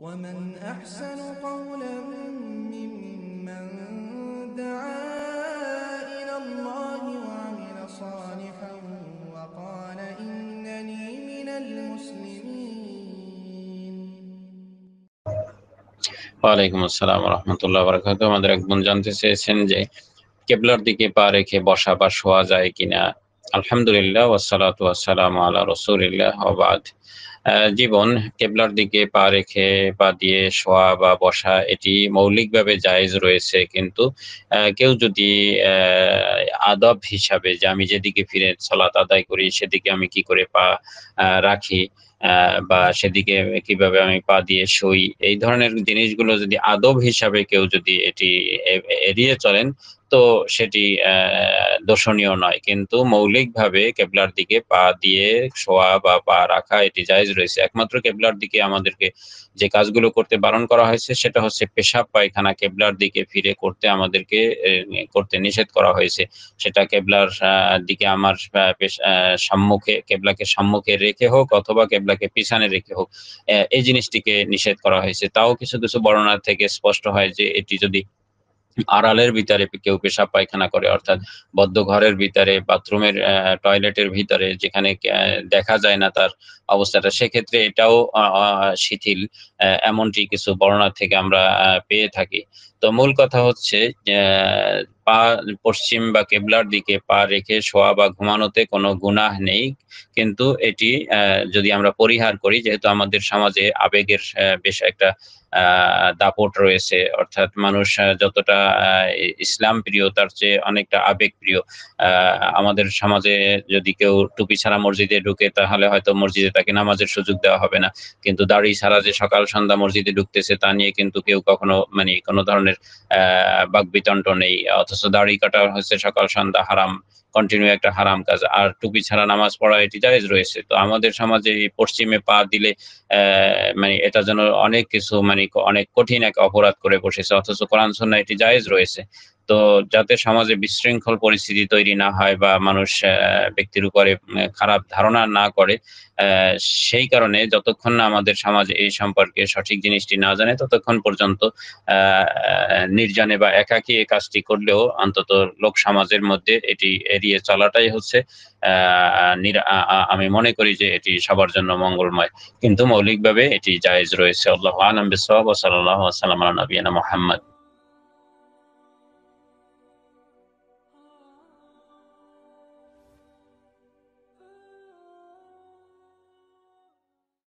ومن أحسن قولا ممن دعا إلى الله وعمل صالحا وقال إنني من المسلمين ওয়ালাইকুম আসসালাম রহমতুল্লাহ বরকাত আমাদের একজন জানতে চেয়েছেন যে কেবলার দিকে পা রেখে বসা বা শোয়া যায় কিনা আলহামদুলিল্লাহ ওয়াসালাতু ওয়াসালাম আলা রসুলিল্লাহ জীবন কেবলার দিকে পা রেখে পা দিয়ে শোয়া বা বসা এটি মৌলিকভাবে জায়েজ রয়েছে কিন্তু কেউ যদি আদব হিসাবে যে আমি যেদিকে ফিরে সলাত আদায় করি সেদিকে আমি কি করে পা রাখি বা সেদিকে কিভাবে আমি পা দিয়ে শুই এই ধরনের জিনিসগুলো যদি আদব হিসাবে কেউ যদি এটি এড়িয়ে চলেন তো সেটি দর্শনীয় নয় কিন্তু মৌলিকভাবে কেবলার দিকে পা দিয়ে শোয়া বা পা রাখা এটি জায়জ রয়েছে একমাত্র কেবলার দিকে আমাদেরকে যে কাজগুলো করতে বারণ করা হয়েছে সেটা হচ্ছে পেশাব পায়খানা কেবলার দিকে ফিরে করতে আমাদেরকে করতে নিষেধ করা হয়েছে সেটা কেবলার দিকে আমার সম্মুখে কেবলাকে সম্মুখে রেখে হোক অথবা কেবলা কিবলাকে পিছনে রেখে হোক এই জিনিসটিকে নিষেধ করা হয়েছে তাও কিছু কিছু বর্ণনা থেকে স্পষ্ট হয় যে এটি যদি আড়ালের ভিতরে কেউ পেশা পায়খানা করে অর্থাৎ বদ্ধ ঘরের ভিতরে বাথরুমের টয়লেটের ভিতরে যেখানে দেখা যায় না তার অবস্থাটা সেক্ষেত্রে এটাও শিথিল এমনটি কিছু বর্ণনা থেকে আমরা পেয়ে থাকি তো মূল কথা হচ্ছে পা পশ্চিম বা কেবলার দিকে পা রেখে শোয়া বা ঘুমানোতে কোনো গুনাহ নেই কিন্তু এটি যদি আমরা পরিহার করি যেহেতু আমাদের সমাজে আবেগের বেশ একটা দাপট রয়েছে অর্থাৎ মানুষ যতটা ইসলাম প্রিয় তার চেয়ে অনেকটা আবেগ প্রিয় আমাদের সমাজে যদি কেউ টুপি ছাড়া মসজিদে ঢুকে তাহলে হয়তো মসজিদে তাকে নামাজের সুযোগ দেওয়া হবে না কিন্তু দাড়ি ছাড়া যে সকাল সন্ধ্যা মসজিদে ঢুকতেছে তা নিয়ে কিন্তু কেউ কখনো মানে কোনো ধরনের ধরনের বাকবিতণ্ডন নেই অথচ দাড়ি কাটা হচ্ছে সকাল সন্ধ্যা হারাম কন্টিনিউ একটা হারাম কাজ আর টুপি ছাড়া নামাজ পড়া এটি জায়েজ রয়েছে তো আমাদের সমাজে পশ্চিমে পা দিলে মানে এটা যেন অনেক কিছু মানে অনেক কঠিন এক অপরাধ করে বসেছে অথচ কোরআন সন্না এটি জায়েজ রয়েছে তো যাতে সমাজে বিশৃঙ্খল পরিস্থিতি তৈরি না হয় বা মানুষ ব্যক্তির উপরে খারাপ ধারণা না করে সেই কারণে যতক্ষণ না আমাদের সমাজ এই সম্পর্কে সঠিক জিনিসটি না জানে ততক্ষণ পর্যন্ত নির্জনে বা একাকী এই কাজটি করলেও অন্তত লোক সমাজের মধ্যে এটি এড়িয়ে চলাটাই হচ্ছে আমি মনে করি যে এটি সবার জন্য মঙ্গলময় কিন্তু মৌলিকভাবে এটি জায়েজ রয়েছে আল্লাহ আলম বিসাল্লাহ সাল্লাম নবীনা মোহাম্মদ